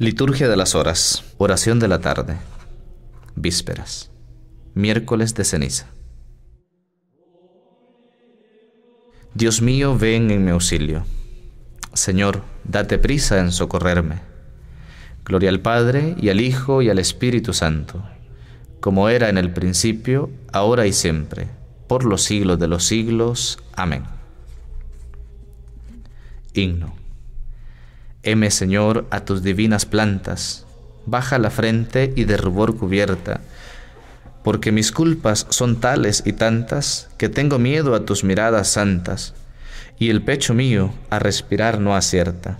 Liturgia de las Horas, oración de la tarde, vísperas, miércoles de ceniza. Dios mío, ven en mi auxilio. Señor, date prisa en socorrerme. Gloria al Padre y al Hijo y al Espíritu Santo, como era en el principio, ahora y siempre, por los siglos de los siglos. Amén. Himno. Heme, Señor, a tus divinas plantas, baja la frente y de rubor cubierta, porque mis culpas son tales y tantas que tengo miedo a tus miradas santas, y el pecho mío a respirar no acierta.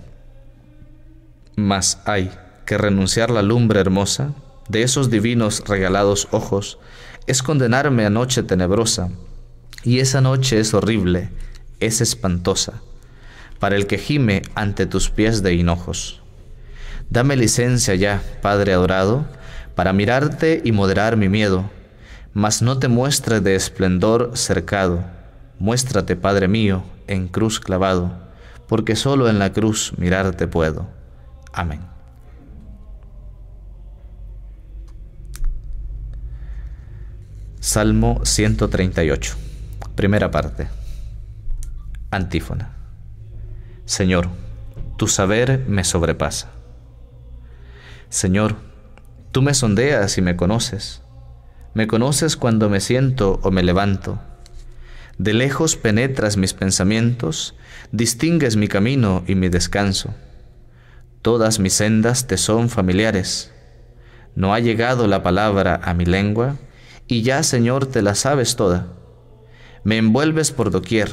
Mas hay que renunciar la lumbre hermosa de esos divinos regalados ojos es condenarme a noche tenebrosa, y esa noche es horrible, es espantosa para el que gime ante tus pies de hinojos. Dame licencia ya, Padre adorado, para mirarte y moderar mi miedo, mas no te muestre de esplendor cercado. Muéstrate, Padre mío, en cruz clavado, porque solo en la cruz mirarte puedo. Amén. Salmo 138, primera parte, antífona. Señor, tu saber me sobrepasa. Señor, tú me sondeas y me conoces. Me conoces cuando me siento o me levanto. De lejos penetras mis pensamientos, distingues mi camino y mi descanso. Todas mis sendas te son familiares. No ha llegado la palabra a mi lengua, y ya, Señor, te la sabes toda. Me envuelves por doquier,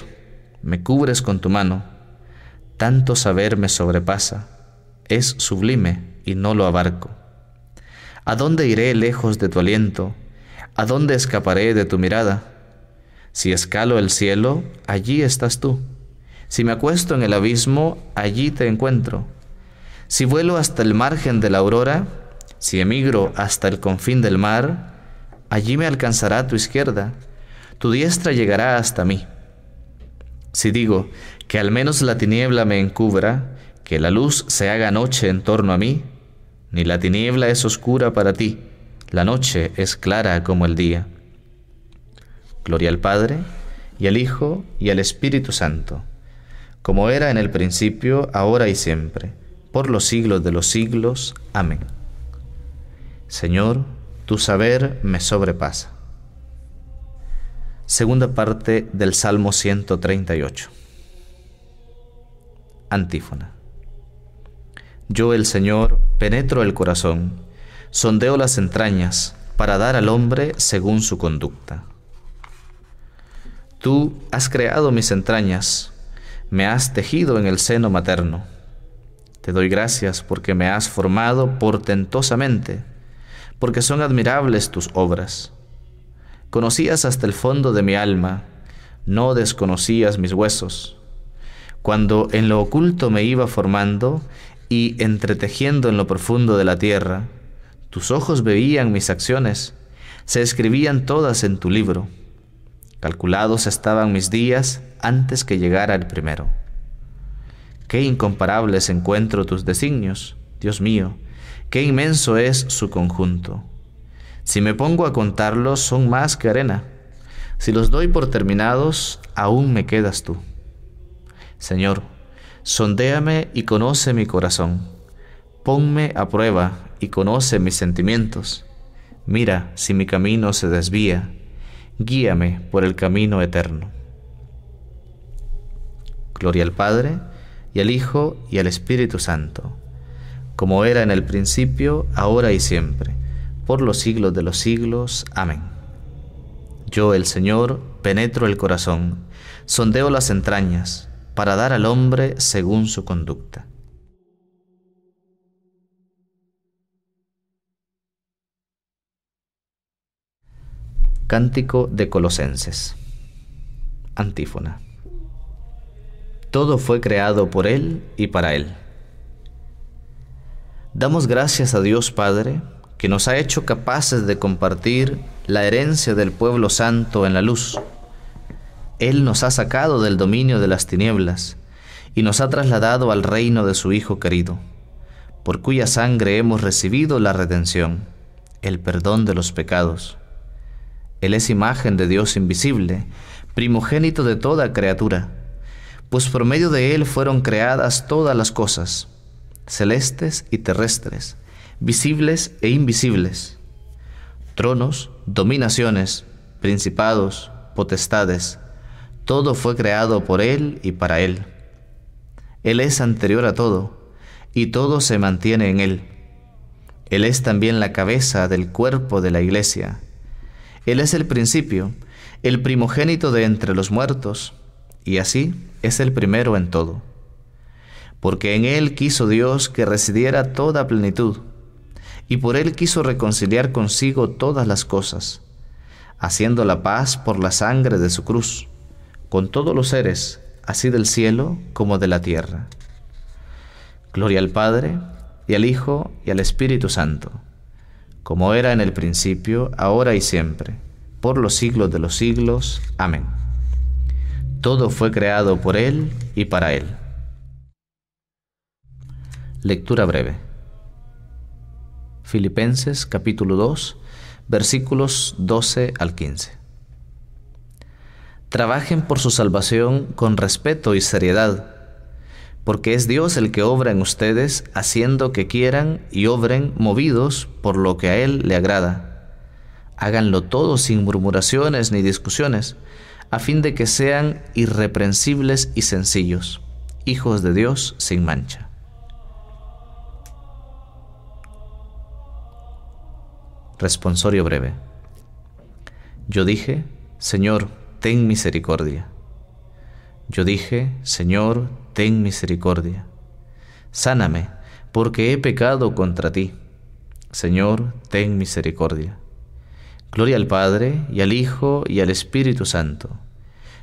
me cubres con tu mano tanto saber me sobrepasa, es sublime y no lo abarco. ¿A dónde iré lejos de tu aliento? ¿A dónde escaparé de tu mirada? Si escalo el cielo, allí estás tú. Si me acuesto en el abismo, allí te encuentro. Si vuelo hasta el margen de la aurora, si emigro hasta el confín del mar, allí me alcanzará tu izquierda, tu diestra llegará hasta mí. Si digo, que al menos la tiniebla me encubra, que la luz se haga noche en torno a mí, ni la tiniebla es oscura para ti, la noche es clara como el día. Gloria al Padre, y al Hijo, y al Espíritu Santo, como era en el principio, ahora y siempre, por los siglos de los siglos. Amén. Señor, tu saber me sobrepasa. Segunda parte del Salmo 138. Antífona. Yo, el Señor, penetro el corazón, sondeo las entrañas, para dar al hombre según su conducta. Tú has creado mis entrañas, me has tejido en el seno materno. Te doy gracias porque me has formado portentosamente, porque son admirables tus obras. Conocías hasta el fondo de mi alma, no desconocías mis huesos cuando en lo oculto me iba formando y entretejiendo en lo profundo de la tierra, tus ojos veían mis acciones, se escribían todas en tu libro. Calculados estaban mis días antes que llegara el primero. Qué incomparables encuentro tus designios, Dios mío, qué inmenso es su conjunto. Si me pongo a contarlos, son más que arena. Si los doy por terminados, aún me quedas tú. Señor, sondéame y conoce mi corazón. Ponme a prueba y conoce mis sentimientos. Mira si mi camino se desvía. Guíame por el camino eterno. Gloria al Padre, y al Hijo, y al Espíritu Santo, como era en el principio, ahora y siempre, por los siglos de los siglos. Amén. Yo, el Señor, penetro el corazón, sondeo las entrañas para dar al hombre según su conducta. Cántico de Colosenses. Antífona. Todo fue creado por Él y para Él. Damos gracias a Dios Padre, que nos ha hecho capaces de compartir la herencia del pueblo santo en la luz él nos ha sacado del dominio de las tinieblas y nos ha trasladado al reino de su Hijo querido, por cuya sangre hemos recibido la redención, el perdón de los pecados. Él es imagen de Dios invisible, primogénito de toda criatura, pues por medio de Él fueron creadas todas las cosas, celestes y terrestres, visibles e invisibles, tronos, dominaciones, principados, potestades todo fue creado por Él y para Él. Él es anterior a todo, y todo se mantiene en Él. Él es también la cabeza del cuerpo de la iglesia. Él es el principio, el primogénito de entre los muertos, y así es el primero en todo. Porque en Él quiso Dios que residiera toda plenitud, y por Él quiso reconciliar consigo todas las cosas, haciendo la paz por la sangre de su cruz con todos los seres, así del cielo como de la tierra. Gloria al Padre, y al Hijo, y al Espíritu Santo, como era en el principio, ahora y siempre, por los siglos de los siglos. Amén. Todo fue creado por Él y para Él. Lectura breve. Filipenses capítulo 2, versículos 12 al 15. Trabajen por su salvación con respeto y seriedad, porque es Dios el que obra en ustedes, haciendo que quieran y obren movidos por lo que a Él le agrada. Háganlo todo sin murmuraciones ni discusiones, a fin de que sean irreprensibles y sencillos, hijos de Dios sin mancha. Responsorio breve. Yo dije, Señor, ten misericordia. Yo dije, Señor, ten misericordia. Sáname, porque he pecado contra ti. Señor, ten misericordia. Gloria al Padre, y al Hijo, y al Espíritu Santo.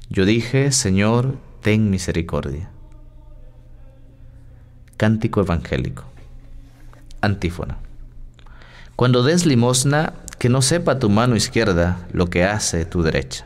Yo dije, Señor, ten misericordia. Cántico Evangélico. Antífona. Cuando des limosna, que no sepa tu mano izquierda lo que hace tu derecha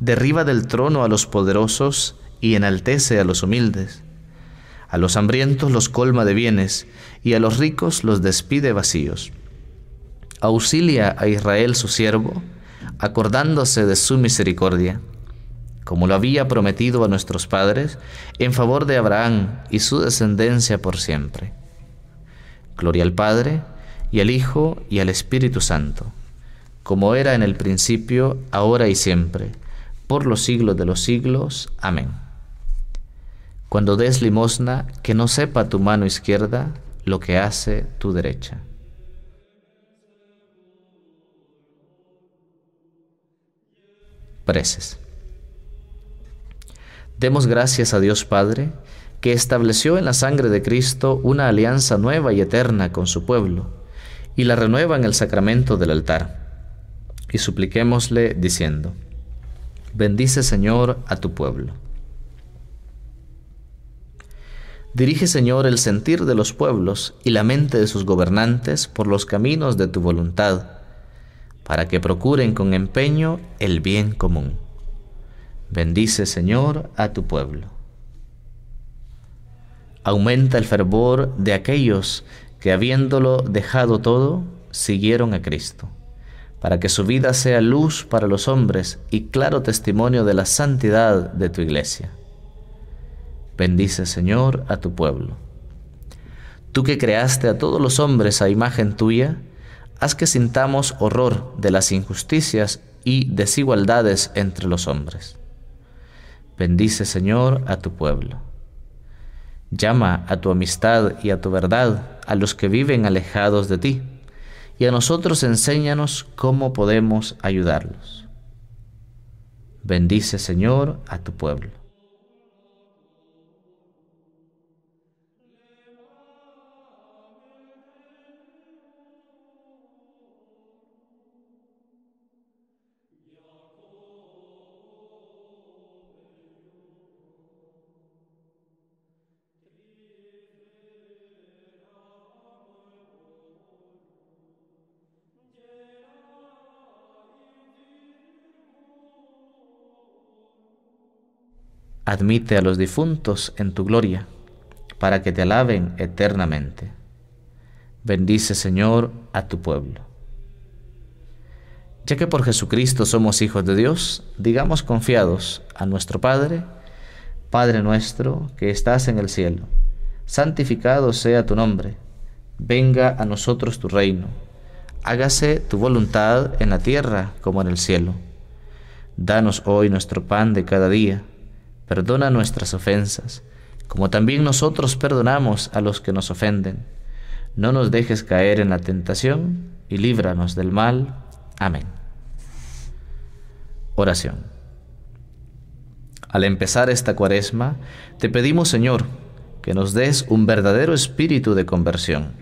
derriba del trono a los poderosos y enaltece a los humildes. A los hambrientos los colma de bienes y a los ricos los despide vacíos. Auxilia a Israel su siervo, acordándose de su misericordia, como lo había prometido a nuestros padres, en favor de Abraham y su descendencia por siempre. Gloria al Padre, y al Hijo, y al Espíritu Santo, como era en el principio, ahora y siempre por los siglos de los siglos. Amén. Cuando des limosna, que no sepa tu mano izquierda lo que hace tu derecha. Preces. Demos gracias a Dios Padre, que estableció en la sangre de Cristo una alianza nueva y eterna con su pueblo, y la renueva en el sacramento del altar. Y supliquémosle diciendo, Bendice, Señor, a tu pueblo. Dirige, Señor, el sentir de los pueblos y la mente de sus gobernantes por los caminos de tu voluntad, para que procuren con empeño el bien común. Bendice, Señor, a tu pueblo. Aumenta el fervor de aquellos que, habiéndolo dejado todo, siguieron a Cristo para que su vida sea luz para los hombres y claro testimonio de la santidad de tu iglesia. Bendice, Señor, a tu pueblo. Tú que creaste a todos los hombres a imagen tuya, haz que sintamos horror de las injusticias y desigualdades entre los hombres. Bendice, Señor, a tu pueblo. Llama a tu amistad y a tu verdad a los que viven alejados de ti y a nosotros enséñanos cómo podemos ayudarlos. Bendice, Señor, a tu pueblo. Admite a los difuntos en tu gloria, para que te alaben eternamente. Bendice, Señor, a tu pueblo. Ya que por Jesucristo somos hijos de Dios, digamos confiados a nuestro Padre, Padre nuestro que estás en el cielo, santificado sea tu nombre, venga a nosotros tu reino, hágase tu voluntad en la tierra como en el cielo. Danos hoy nuestro pan de cada día Perdona nuestras ofensas, como también nosotros perdonamos a los que nos ofenden. No nos dejes caer en la tentación y líbranos del mal. Amén. Oración. Al empezar esta cuaresma, te pedimos, Señor, que nos des un verdadero espíritu de conversión.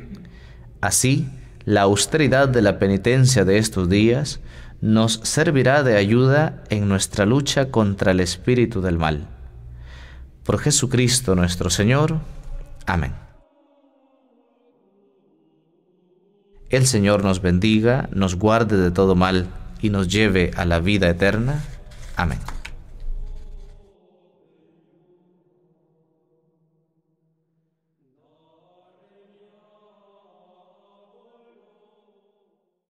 Así, la austeridad de la penitencia de estos días nos servirá de ayuda en nuestra lucha contra el espíritu del mal. Por Jesucristo nuestro Señor. Amén. El Señor nos bendiga, nos guarde de todo mal y nos lleve a la vida eterna. Amén.